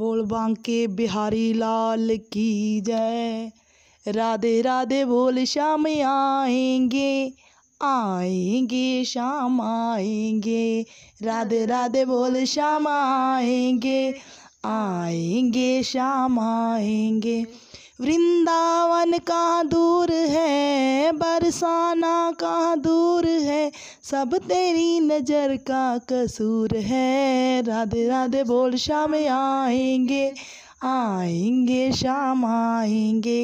बोल बांके बिहारी लाल की जय राधे राधे बोल शाम आएंगे आएंगे शाम आएंगे राधे राधे बोल शाम आएंगे आएंगे शाम आएंगे वृंदावन कहाँ दूर है बरसाना कहाँ दूर सब तेरी नज़र का कसूर है राधे राधे बोल शाम आएंगे आएंगे शाम आएंगे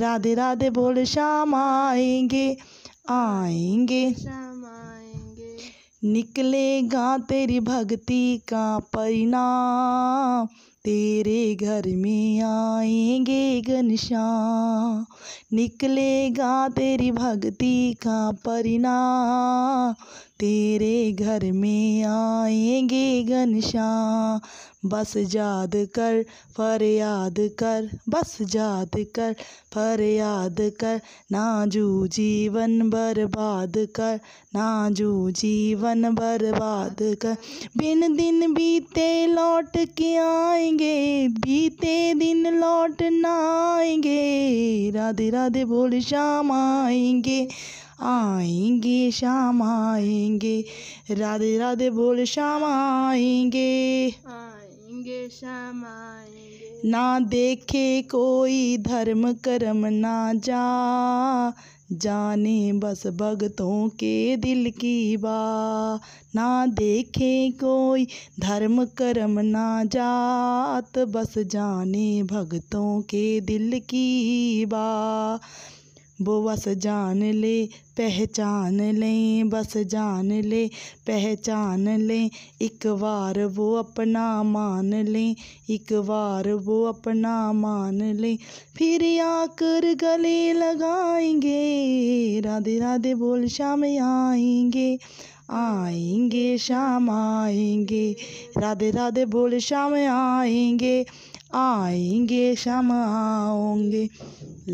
राधे राधे बोल शाम आएंगे आएंगे आएंगे निकलेगा तेरी भक्ति का परिणाम तेरे घर में आएंगे घनश्याम निकलेगा तेरी भक्ति का परिणाम तेरे घर में आएंगे घनश्याम बस याद कर फरियाद कर बस याद कर फरियाद कर ना जू जीवन बर्बाद कर ना जू जीवन बर्बाद कर बिन दिन बीते लौट के आएंगे बीते दिन लौट ना आएंगे राधे राधे बोल श्याम आएंगे आएंगे श्याम आएंगे राधे राधे बोल श्याम आएंगे हाँ। शमाएंगे ना देखे कोई धर्म कर्म ना जा जाने बस भगतों के दिल की बा ना देखे कोई धर्म कर्म ना जात बस जाने भगतों के दिल की बा वो बस जान ले पहचान लें बस जान ले पहचान लें एक बार वो अपना मान लें एक बार वो अपना मान लें फिर आकर गले लगाएंगे राधे राधे बोल शाम आएंगे आएंगे शाम आएंगे राधे राधे बोल शाम आएंगे आएंगे शाम आओगे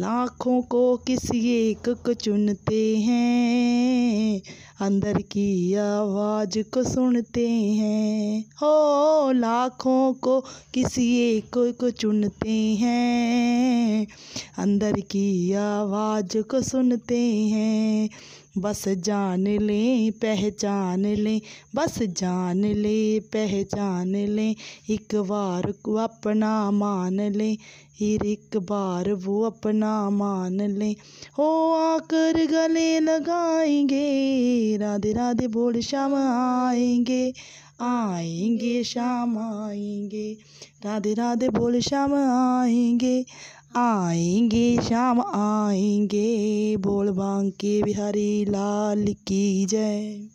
लाखों को किसी एक को चुनते हैं अंदर की आवाज़ को सुनते हैं हो लाखों को किसी एक को चुनते हैं अंदर की आवाज़ को सुनते हैं बस जान लें पहचान लें बस जान लें पहचान लें एक बार को अपना मान लें फिर एक बार वो अपना मान लें हो आकर गले लगाएंगे राधे राधे बोल शाम आएंगे आएंगे शाम आएंगे राधे राधे बोल शाम आएंगे आएंगे श्याम आएंगे बोल बांके बिहारी लाल की जय